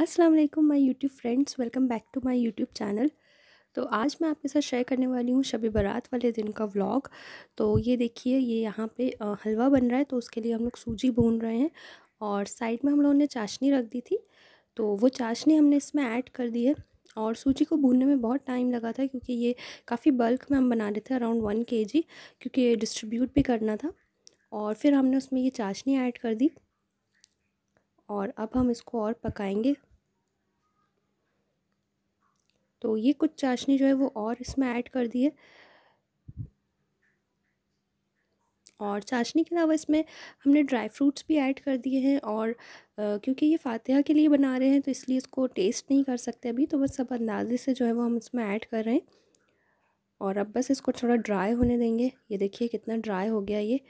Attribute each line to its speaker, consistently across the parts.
Speaker 1: अस्सलाम वालेकुम my YouTube friends welcome back to my YouTube channel तो आज मैं आपके साथ शेयर करने वाली हूँ शब बारात वाले दिन का व्लॉग तो ये देखिए ये यहाँ पे हलवा बन रहा है तो उसके लिए हम लोग सूजी भून रहे हैं और साइड में हम लोगों ने चाशनी रख दी थी तो वो चाशनी हमने इसमें ऐड कर दी है और सूजी को भूनने में बहुत टाइम लगा था क्योंकि ये काफ़ी बल्क में हम बना रहे थे अराउंड वन के क्योंकि डिस्ट्रीब्यूट भी करना था और फिर हमने उसमें ये चाशनी ऐड कर दी और अब हम इसको और पकाएंगे तो ये कुछ चाशनी जो है वो और इसमें ऐड कर दी है और चाशनी के अलावा इसमें हमने ड्राई फ्रूट्स भी ऐड कर दिए हैं और आ, क्योंकि ये फातिहा के लिए बना रहे हैं तो इसलिए इसको टेस्ट नहीं कर सकते अभी तो बस अब अंदाजे से जो है वो हम इसमें ऐड कर रहे हैं और अब बस इसको थोड़ा ड्राई होने देंगे ये देखिए कितना ड्राई हो गया ये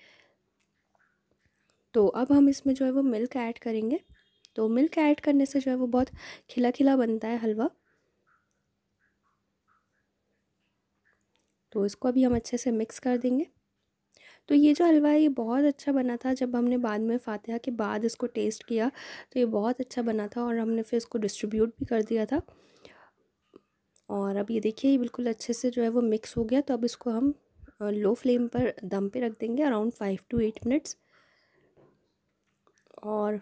Speaker 1: तो अब हम इसमें जो है वो मिल्क ऐड करेंगे तो मिल्क ऐड करने से जो है वो बहुत खिला खिला बनता है हलवा तो इसको अभी हम अच्छे से मिक्स कर देंगे तो ये जो हलवा है ये बहुत अच्छा बना था जब हमने बाद में फातिहा के बाद इसको टेस्ट किया तो ये बहुत अच्छा बना था और हमने फिर इसको डिस्ट्रीब्यूट भी कर दिया था और अब ये देखिए ये बिल्कुल अच्छे से जो है वो मिक्स हो गया तो अब इसको हम लो फ्लेम पर दम पे रख देंगे around five to eight minutes और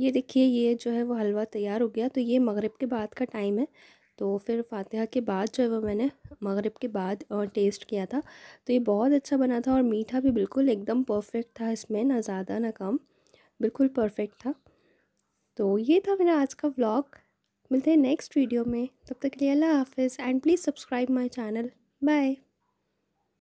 Speaker 1: ये देखिए ये जो है वो हलवा तैयार हो गया तो ये मग़रब के बाद का टाइम है तो फिर फातिहा के बाद जो है वो मैंने मगरब के बाद टेस्ट किया था तो ये बहुत अच्छा बना था और मीठा भी बिल्कुल एकदम परफेक्ट था इसमें ना ज़्यादा ना कम बिल्कुल परफेक्ट था तो ये था मेरा आज का व्लॉग मिलते हैं नेक्स्ट वीडियो में तब तक के लिए अल्लाह हाफिज़ and please subscribe my channel bye